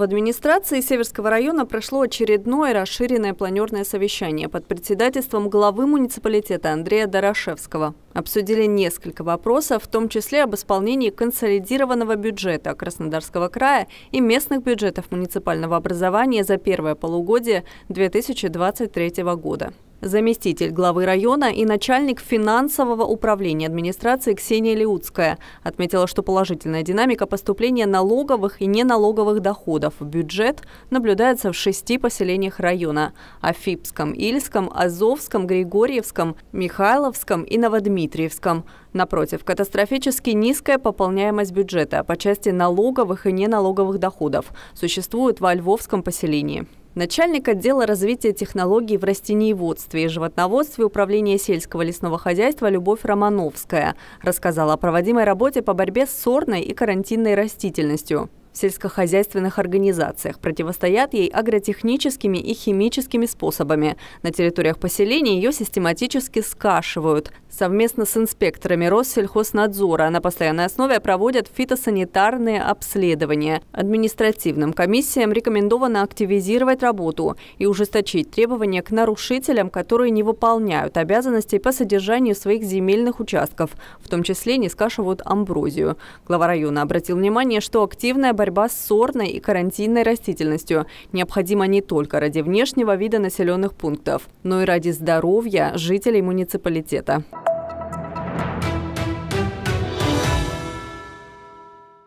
В администрации Северского района прошло очередное расширенное планерное совещание под председательством главы муниципалитета Андрея Дорошевского. Обсудили несколько вопросов, в том числе об исполнении консолидированного бюджета Краснодарского края и местных бюджетов муниципального образования за первое полугодие 2023 года заместитель главы района и начальник финансового управления администрации Ксения Леуцкая. Отметила, что положительная динамика поступления налоговых и неналоговых доходов в бюджет наблюдается в шести поселениях района – Афипском, Ильском, Азовском, Григорьевском, Михайловском и Новодмитриевском. Напротив, катастрофически низкая пополняемость бюджета по части налоговых и неналоговых доходов существует во Львовском поселении. Начальник отдела развития технологий в растениеводстве и животноводстве Управления сельского лесного хозяйства Любовь Романовская рассказала о проводимой работе по борьбе с сорной и карантинной растительностью в сельскохозяйственных организациях. Противостоят ей агротехническими и химическими способами. На территориях поселений ее систематически скашивают. Совместно с инспекторами Россельхознадзора на постоянной основе проводят фитосанитарные обследования. Административным комиссиям рекомендовано активизировать работу и ужесточить требования к нарушителям, которые не выполняют обязанностей по содержанию своих земельных участков, в том числе не скашивают амброзию. Глава района обратил внимание, что активная борьба с сорной и карантинной растительностью необходима не только ради внешнего вида населенных пунктов, но и ради здоровья жителей муниципалитета.